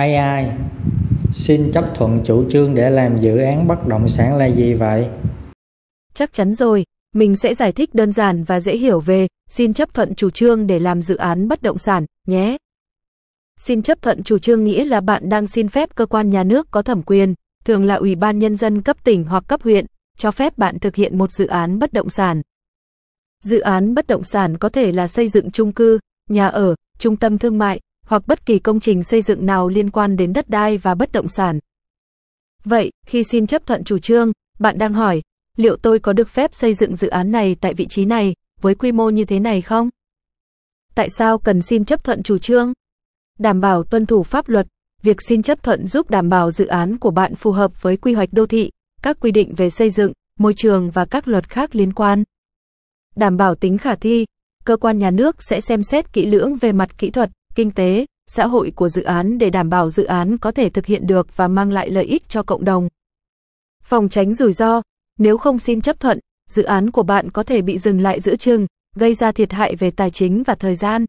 AI ai xin chấp thuận chủ trương để làm dự án bất động sản là gì vậy? Chắc chắn rồi, mình sẽ giải thích đơn giản và dễ hiểu về xin chấp thuận chủ trương để làm dự án bất động sản nhé. Xin chấp thuận chủ trương nghĩa là bạn đang xin phép cơ quan nhà nước có thẩm quyền, thường là Ủy ban Nhân dân cấp tỉnh hoặc cấp huyện, cho phép bạn thực hiện một dự án bất động sản. Dự án bất động sản có thể là xây dựng chung cư, nhà ở, trung tâm thương mại, hoặc bất kỳ công trình xây dựng nào liên quan đến đất đai và bất động sản. Vậy, khi xin chấp thuận chủ trương, bạn đang hỏi, liệu tôi có được phép xây dựng dự án này tại vị trí này, với quy mô như thế này không? Tại sao cần xin chấp thuận chủ trương? Đảm bảo tuân thủ pháp luật, việc xin chấp thuận giúp đảm bảo dự án của bạn phù hợp với quy hoạch đô thị, các quy định về xây dựng, môi trường và các luật khác liên quan. Đảm bảo tính khả thi, cơ quan nhà nước sẽ xem xét kỹ lưỡng về mặt kỹ thuật, kinh tế, xã hội của dự án để đảm bảo dự án có thể thực hiện được và mang lại lợi ích cho cộng đồng. Phòng tránh rủi ro, nếu không xin chấp thuận, dự án của bạn có thể bị dừng lại giữa chừng, gây ra thiệt hại về tài chính và thời gian.